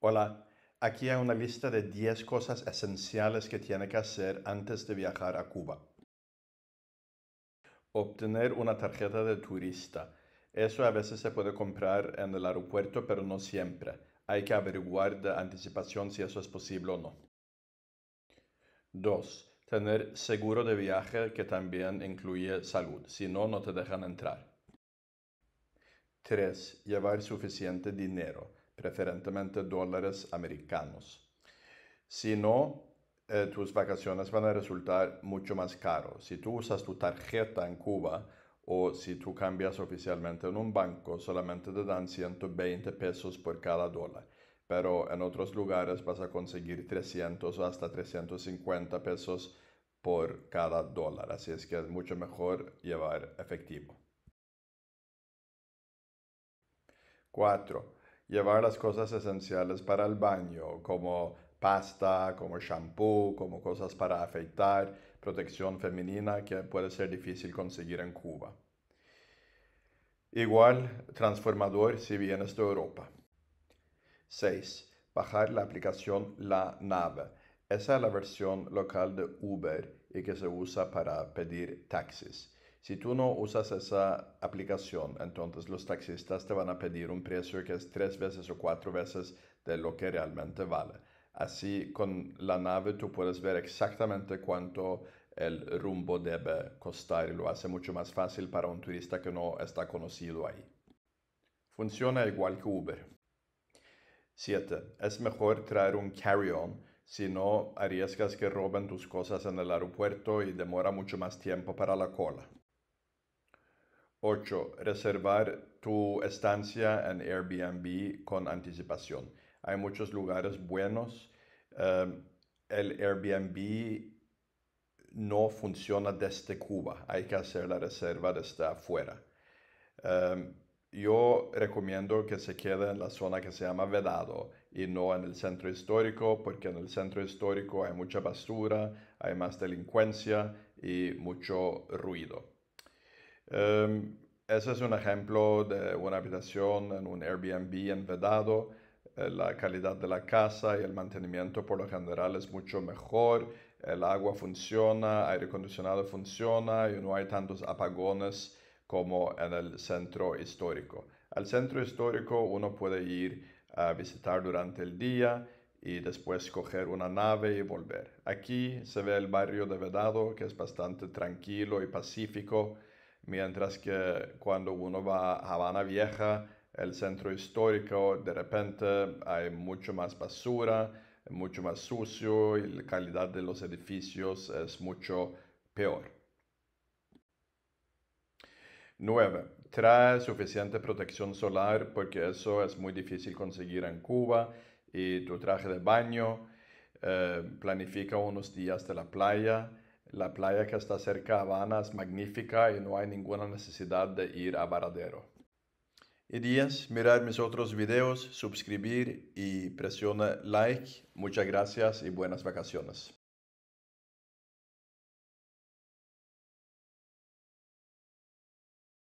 Hola, aquí hay una lista de 10 cosas esenciales que tiene que hacer antes de viajar a Cuba. Obtener una tarjeta de turista. Eso a veces se puede comprar en el aeropuerto, pero no siempre. Hay que averiguar de anticipación si eso es posible o no. 2. Tener seguro de viaje que también incluye salud, si no, no te dejan entrar. 3. Llevar suficiente dinero preferentemente dólares americanos. Si no, eh, tus vacaciones van a resultar mucho más caros. Si tú usas tu tarjeta en Cuba o si tú cambias oficialmente en un banco, solamente te dan 120 pesos por cada dólar. Pero en otros lugares vas a conseguir 300 o hasta 350 pesos por cada dólar. Así es que es mucho mejor llevar efectivo. 4 llevar las cosas esenciales para el baño, como pasta, como shampoo, como cosas para afeitar, protección femenina que puede ser difícil conseguir en Cuba. Igual transformador si vienes de Europa. 6. Bajar la aplicación La Nave. Esa es la versión local de Uber y que se usa para pedir taxis. Si tú no usas esa aplicación, entonces los taxistas te van a pedir un precio que es tres veces o cuatro veces de lo que realmente vale. Así con la nave tú puedes ver exactamente cuánto el rumbo debe costar y lo hace mucho más fácil para un turista que no está conocido ahí. Funciona igual que Uber. 7. Es mejor traer un carry-on si no arriesgas que roben tus cosas en el aeropuerto y demora mucho más tiempo para la cola. 8. Reservar tu estancia en Airbnb con anticipación. Hay muchos lugares buenos. Em, el Airbnb no funciona desde Cuba. Hay que hacer la reserva desde afuera. Em, yo recomiendo que se quede en la zona que se llama Vedado y no en el centro histórico, porque en el centro histórico hay mucha basura, hay más delincuencia y mucho ruido. Em, ese es un ejemplo de una habitación en un Airbnb en Vedado. Eh, la calidad de la casa y el mantenimiento por lo general es mucho mejor. El agua funciona, aire acondicionado funciona y no hay tantos apagones como en el centro histórico. Al centro histórico uno puede ir a visitar durante el día y después coger una nave y volver. Aquí se ve el barrio de Vedado que es bastante tranquilo y pacífico mientras que cuando uno va a Habana Vieja, el centro histórico, de repente hay mucho más basura, mucho más sucio y la calidad de los edificios es mucho peor. 9. Trae suficiente protección solar porque eso es muy difícil conseguir en Cuba y tu traje de baño. Eh, planifica unos días de la playa la playa que está cerca a Habana es magnífica y no hay ninguna necesidad de ir a Varadero. Irías, mirar mis otros videos, suscribir y presiona like. Muchas gracias y buenas vacaciones.